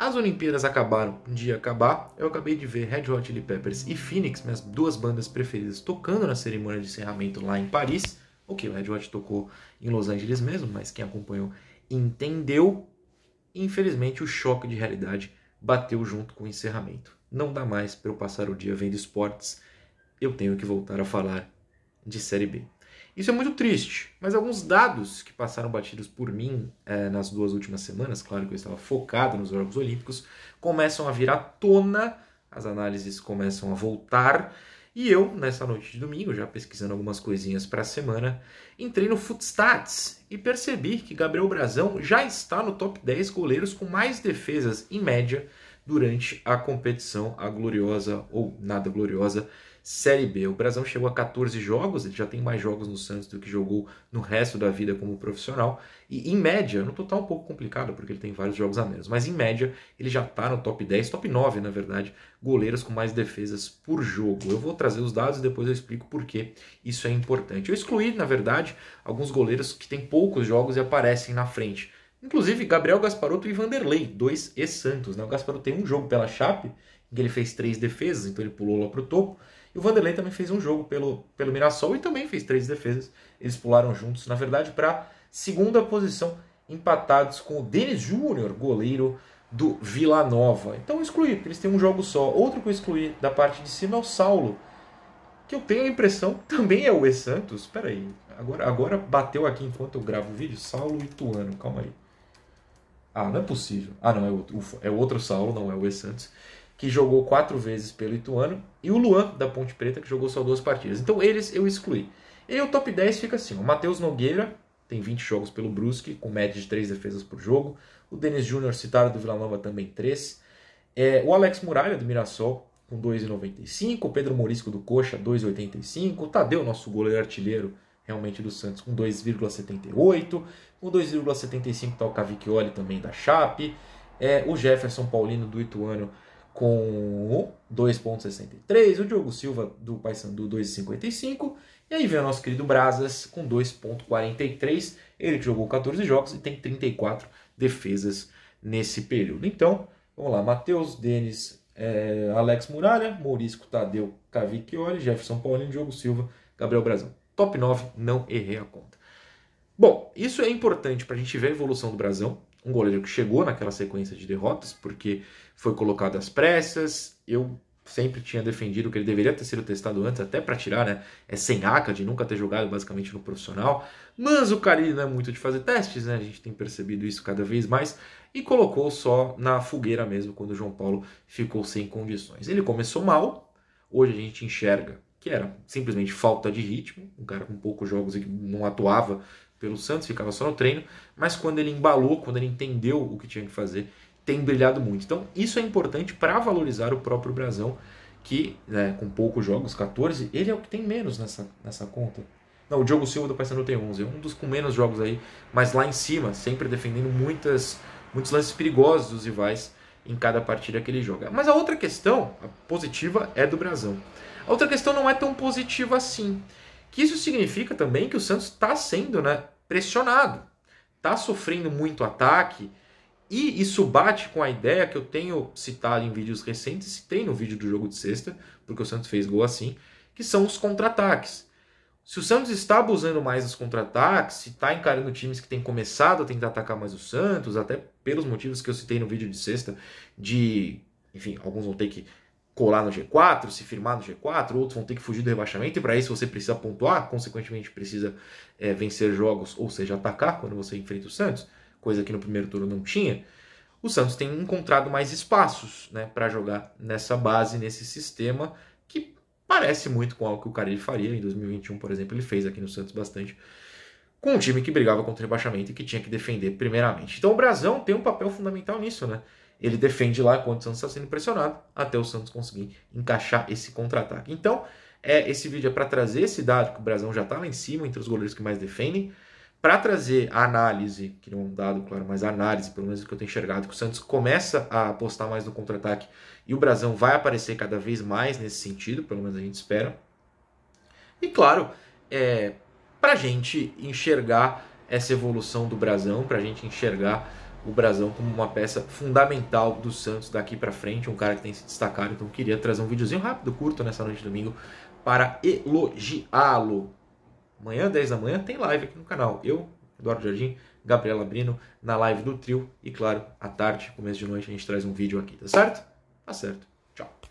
As Olimpíadas acabaram de acabar, eu acabei de ver Red Hot Chili Peppers e Phoenix, minhas duas bandas preferidas, tocando na cerimônia de encerramento lá em Paris. que o Red Hot tocou em Los Angeles mesmo, mas quem acompanhou entendeu. Infelizmente, o choque de realidade bateu junto com o encerramento. Não dá mais para eu passar o dia vendo esportes, eu tenho que voltar a falar de Série B. Isso é muito triste, mas alguns dados que passaram batidos por mim é, nas duas últimas semanas, claro que eu estava focado nos Jogos Olímpicos, começam a vir à tona, as análises começam a voltar, e eu, nessa noite de domingo, já pesquisando algumas coisinhas para a semana, entrei no Footstats e percebi que Gabriel Brazão já está no top 10 goleiros com mais defesas em média durante a competição, a gloriosa ou nada gloriosa Série B. O Brasão chegou a 14 jogos, ele já tem mais jogos no Santos do que jogou no resto da vida como profissional. E em média, no total é um pouco complicado, porque ele tem vários jogos a menos, mas em média ele já está no top 10, top 9 na verdade, goleiros com mais defesas por jogo. Eu vou trazer os dados e depois eu explico por que isso é importante. Eu excluí, na verdade, alguns goleiros que têm poucos jogos e aparecem na frente. Inclusive, Gabriel Gasparotto e Vanderlei, dois ex-Santos. Né? O Gasparotto tem um jogo pela Chape, em que ele fez três defesas, então ele pulou lá para o topo. E o Vanderlei também fez um jogo pelo, pelo Mirassol e também fez três defesas. Eles pularam juntos, na verdade, para segunda posição, empatados com o Denis Júnior, goleiro do Vila Nova. Então excluí, porque eles têm um jogo só. Outro que eu excluí da parte de cima é o Saulo, que eu tenho a impressão também é o E Santos. Espera aí, agora, agora bateu aqui enquanto eu gravo o vídeo. Saulo Ituano, calma aí. Ah, não é possível. Ah, não, é outro, ufa, é outro Saulo, não é o E. Santos, que jogou quatro vezes pelo Ituano, e o Luan, da Ponte Preta, que jogou só duas partidas. Então eles eu excluí. E o top 10 fica assim: o Matheus Nogueira, tem 20 jogos pelo Brusque, com média de três defesas por jogo. O Denis Júnior, citado do Vila Nova, também três. É, o Alex Muralha, do Mirassol, com 2,95. O Pedro Morisco, do Coxa, 2,85. O Tadeu, nosso goleiro artilheiro, realmente do Santos com 2,78. Com 2,75 está o Cavicchioli também da Chape. É, o Jefferson Paulino do Ituano com 2,63. O Diogo Silva do Paysandu 2,55. E aí vem o nosso querido Brazas com 2,43. Ele jogou 14 jogos e tem 34 defesas nesse período. Então, vamos lá. Matheus, Denis, é, Alex Muralha, Maurício Tadeu, Cavicchioli, Jefferson Paulino, Diogo Silva, Gabriel Brazão. Top 9, não errei a conta. Bom, isso é importante para a gente ver a evolução do Brasão. Um goleiro que chegou naquela sequência de derrotas, porque foi colocado às pressas. Eu sempre tinha defendido que ele deveria ter sido testado antes, até para tirar, né? É sem aca de nunca ter jogado basicamente no profissional. Mas o Carilli não é muito de fazer testes, né? A gente tem percebido isso cada vez mais. E colocou só na fogueira mesmo, quando o João Paulo ficou sem condições. Ele começou mal, hoje a gente enxerga que era simplesmente falta de ritmo, um cara com poucos jogos e não atuava pelo Santos, ficava só no treino, mas quando ele embalou, quando ele entendeu o que tinha que fazer, tem brilhado muito. Então, isso é importante para valorizar o próprio Brasão, que né, com poucos jogos, 14, ele é o que tem menos nessa, nessa conta. Não, o Diogo Silva do Paysandu tem 11, é um dos com menos jogos aí, mas lá em cima, sempre defendendo muitas, muitos lances perigosos dos rivais em cada partida que ele joga. Mas a outra questão a positiva é do Brasão outra questão não é tão positiva assim. Que isso significa também que o Santos está sendo né, pressionado, está sofrendo muito ataque, e isso bate com a ideia que eu tenho citado em vídeos recentes, citei no vídeo do jogo de sexta, porque o Santos fez gol assim, que são os contra-ataques. Se o Santos está abusando mais dos contra-ataques, se está encarando times que têm começado a tentar atacar mais o Santos, até pelos motivos que eu citei no vídeo de sexta, de. Enfim, alguns vão ter que colar no G4, se firmar no G4, outros vão ter que fugir do rebaixamento, e para isso você precisa pontuar, consequentemente precisa é, vencer jogos, ou seja, atacar quando você enfrenta o Santos, coisa que no primeiro turno não tinha. O Santos tem encontrado mais espaços né, para jogar nessa base, nesse sistema, que parece muito com algo que o Carilli faria em 2021, por exemplo, ele fez aqui no Santos bastante, com um time que brigava contra o rebaixamento e que tinha que defender primeiramente. Então o Brasão tem um papel fundamental nisso, né? Ele defende lá enquanto o Santos está sendo pressionado, até o Santos conseguir encaixar esse contra-ataque. Então, é, esse vídeo é para trazer esse dado que o Brasão já está lá em cima, entre os goleiros que mais defendem, para trazer a análise, que não é um dado, claro, mas a análise, pelo menos o que eu tenho enxergado, que o Santos começa a apostar mais no contra-ataque e o Brasão vai aparecer cada vez mais nesse sentido, pelo menos a gente espera. E claro, é, para a gente enxergar essa evolução do Brasão, para a gente enxergar o Brasão como uma peça fundamental do Santos daqui para frente, um cara que tem se destacado, então queria trazer um videozinho rápido, curto nessa noite de domingo para elogiá-lo. Amanhã, 10 da manhã, tem live aqui no canal. Eu, Eduardo Jardim, Gabriela Brino, na live do trio e, claro, à tarde, começo de noite, a gente traz um vídeo aqui, tá certo? Tá certo. Tchau.